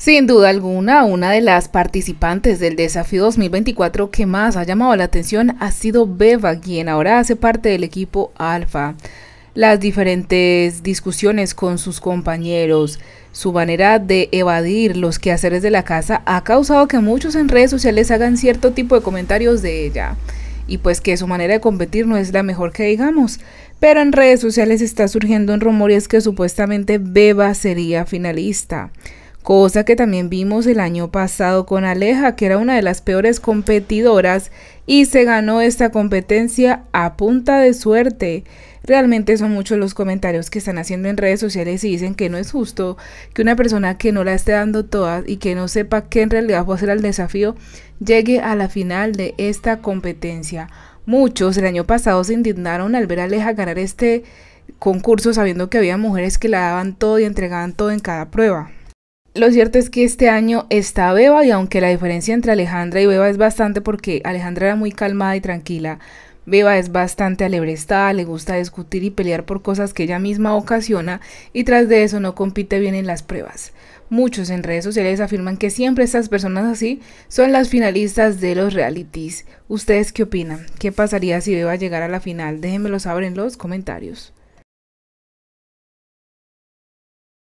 Sin duda alguna, una de las participantes del desafío 2024 que más ha llamado la atención ha sido Beba, quien ahora hace parte del equipo Alfa. Las diferentes discusiones con sus compañeros, su manera de evadir los quehaceres de la casa ha causado que muchos en redes sociales hagan cierto tipo de comentarios de ella. Y pues que su manera de competir no es la mejor que digamos. Pero en redes sociales está surgiendo un rumor y es que supuestamente Beba sería finalista cosa que también vimos el año pasado con Aleja, que era una de las peores competidoras y se ganó esta competencia a punta de suerte. Realmente son muchos los comentarios que están haciendo en redes sociales y dicen que no es justo que una persona que no la esté dando todas y que no sepa qué en realidad va a hacer el desafío llegue a la final de esta competencia. Muchos el año pasado se indignaron al ver a Aleja ganar este concurso sabiendo que había mujeres que la daban todo y entregaban todo en cada prueba. Lo cierto es que este año está Beba y aunque la diferencia entre Alejandra y Beba es bastante porque Alejandra era muy calmada y tranquila, Beba es bastante alebrestada, le gusta discutir y pelear por cosas que ella misma ocasiona y tras de eso no compite bien en las pruebas. Muchos en redes sociales afirman que siempre estas personas así son las finalistas de los realities. ¿Ustedes qué opinan? ¿Qué pasaría si Beba llegara a la final? Déjenmelo saber en los comentarios.